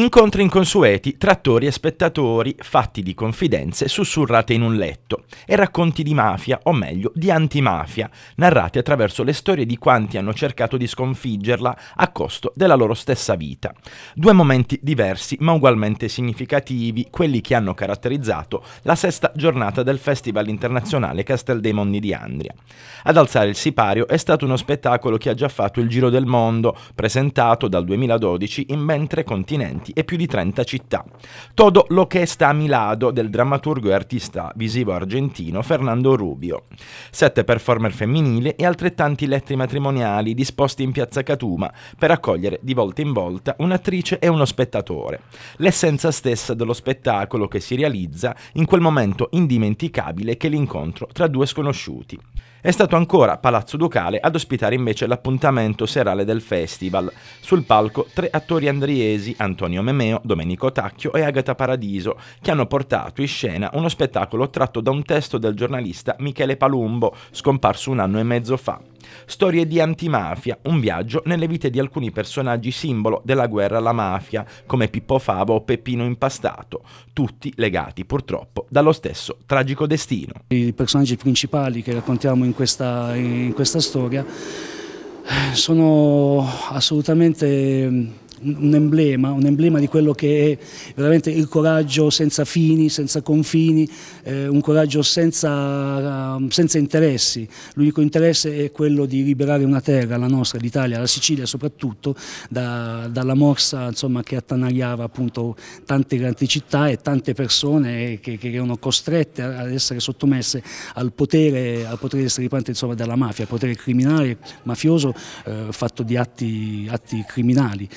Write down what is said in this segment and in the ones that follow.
Incontri inconsueti, trattori e spettatori, fatti di confidenze sussurrate in un letto e racconti di mafia, o meglio di antimafia, narrati attraverso le storie di quanti hanno cercato di sconfiggerla a costo della loro stessa vita. Due momenti diversi ma ugualmente significativi, quelli che hanno caratterizzato la sesta giornata del Festival internazionale Castel dei Mondi di Andria. Ad alzare il sipario è stato uno spettacolo che ha già fatto il giro del mondo, presentato dal 2012 in ben tre continenti Stati e più di 30 città. Todo lo che sta a Milano del drammaturgo e artista visivo argentino Fernando Rubio. Sette performer femminili e altrettanti letti matrimoniali disposti in piazza Catuma per accogliere di volta in volta un'attrice e uno spettatore. L'essenza stessa dello spettacolo che si realizza in quel momento indimenticabile che è l'incontro tra due sconosciuti. È stato ancora Palazzo Ducale ad ospitare invece l'appuntamento serale del festival. Sul palco tre attori andriesi, Antonio Antonio Memeo, Domenico Tacchio e Agata Paradiso, che hanno portato in scena uno spettacolo tratto da un testo del giornalista Michele Palumbo, scomparso un anno e mezzo fa. Storie di antimafia, un viaggio nelle vite di alcuni personaggi simbolo della guerra alla mafia, come Pippo Fava o Peppino Impastato, tutti legati purtroppo dallo stesso tragico destino. I personaggi principali che raccontiamo in questa, in questa storia eh, sono assolutamente un emblema, un emblema di quello che è veramente il coraggio senza fini, senza confini, eh, un coraggio senza, um, senza interessi. L'unico interesse è quello di liberare una terra, la nostra, l'Italia, la Sicilia soprattutto, da, dalla morsa insomma, che attanagliava appunto tante grandi città e tante persone che, che erano costrette ad essere sottomesse al potere, al potere stripante insomma, della mafia, al potere criminale, mafioso, eh, fatto di atti, atti criminali.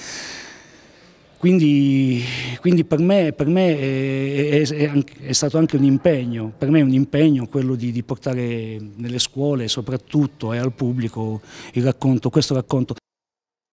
Quindi, quindi per me, per me eh, è, è, è, stato anche un impegno, per me è un impegno quello di, di portare nelle scuole soprattutto e eh, al pubblico racconto, questo racconto.